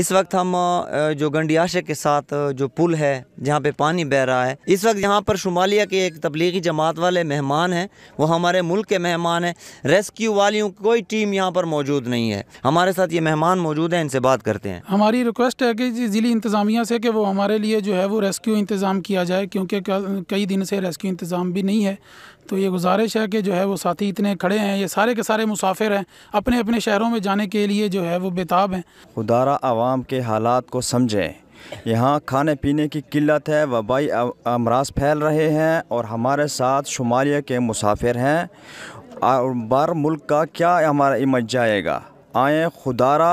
इस वक्त हम जो गंडियाशे के साथ जो पुल है जहाँ पे पानी बह रहा है इस वक्त यहाँ पर शुमालिया के एक तबलीगी जमात वाले मेहमान हैं वो हमारे मुल्क के मेहमान हैं रेस्क्यू वालियों कोई टीम यहाँ पर मौजूद नहीं है हमारे साथ ये मेहमान मौजूद हैं इनसे बात करते हैं हमारी रिक्वेस्ट है कि ज़िली इंतज़ामिया से कि वो हमारे लिए जो है वो रेस्क्यू इंतज़ाम किया जाए क्योंकि कई दिन से रेस्क्यू इंतज़ाम भी नहीं है तो ये गुजारिश है कि जो है वो साथी इतने खड़े हैं ये सारे के सारे मुसाफिर हैं अपने अपने शहरों में जाने के लिए जो है वो बेताब हैं उदारा आवाम के हालात को समझें यहाँ खाने पीने की किल्लत है वबाई अमराज फैल रहे हैं और हमारे साथ शुमालिया के मुसाफिर हैं और बार मुल्क का क्या हमारा इमज जाएगा आए खुदारा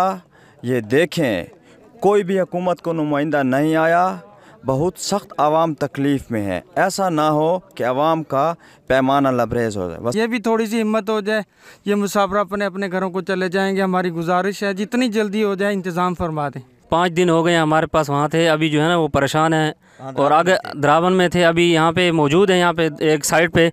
ये देखें कोई भी हुकूमत को नुमाइंदा नहीं आया बहुत सख्त आवाम तकलीफ़ में है ऐसा ना हो कि आवाम का पैमाना लबरेज हो जाए ये भी थोड़ी सी हिम्मत हो जाए ये मुसाफर अपने अपने घरों को चले जाएंगे हमारी गुजारिश है जितनी जल्दी हो जाए इंतज़ाम फरमा दें पाँच दिन हो गए हमारे पास वहाँ थे अभी जो है ना वो परेशान है हाँ, और आगे द्रावन में थे अभी यहाँ पे मौजूद है यहाँ पे एक साइड पे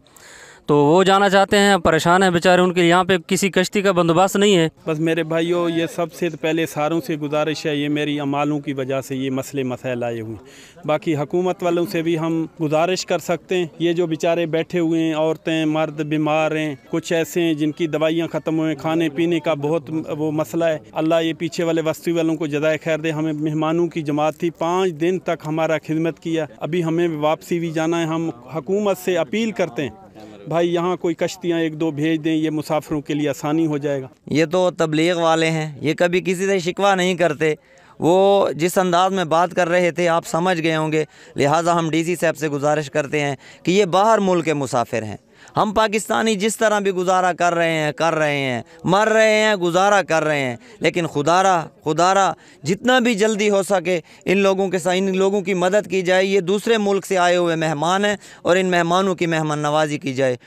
तो वो जाना चाहते हैं परेशान हैं बेचारे उनके यहाँ पे किसी कश्ती का बंदोबस्त नहीं है बस मेरे भाइयों ये सबसे तो पहले सारों से गुजारिश है ये मेरी अमालों की वजह से ये मसले मसाइल आए हुए हैं बाकी हुकूमत वालों से भी हम गुजारिश कर सकते हैं ये जो बेचारे बैठे हुए हैं औरतें मर्द बीमार हैं कुछ ऐसे हैं जिनकी दवाइयाँ ख़त्म हुए खाने पीने का बहुत वो मसला है अल्लाह ये पीछे वाले वस्ती वालों को जदाय खैर दे हमें मेहमानों की जमात थी पाँच दिन तक हमारा खिदमत किया अभी हमें वापसी भी जाना है हम हकूमत से अपील करते हैं भाई यहाँ कोई कश्तियाँ एक दो भेज दें ये मुसाफिरों के लिए आसानी हो जाएगा ये तो तबलीग वाले हैं ये कभी किसी से शिकवा नहीं करते वो जिस अंदाज में बात कर रहे थे आप समझ गए होंगे लिहाजा हम डीसी साहब से गुजारिश करते हैं कि ये बाहर मुल्क के मुसाफिर हैं हम पाकिस्तानी जिस तरह भी गुजारा कर रहे हैं कर रहे हैं मर रहे हैं गुजारा कर रहे हैं लेकिन खुदारा खुदारा जितना भी जल्दी हो सके इन लोगों के साथ इन लोगों की मदद की जाए ये दूसरे मुल्क से आए हुए मेहमान हैं और इन मेहमानों की मेहमान नवाजी की जाए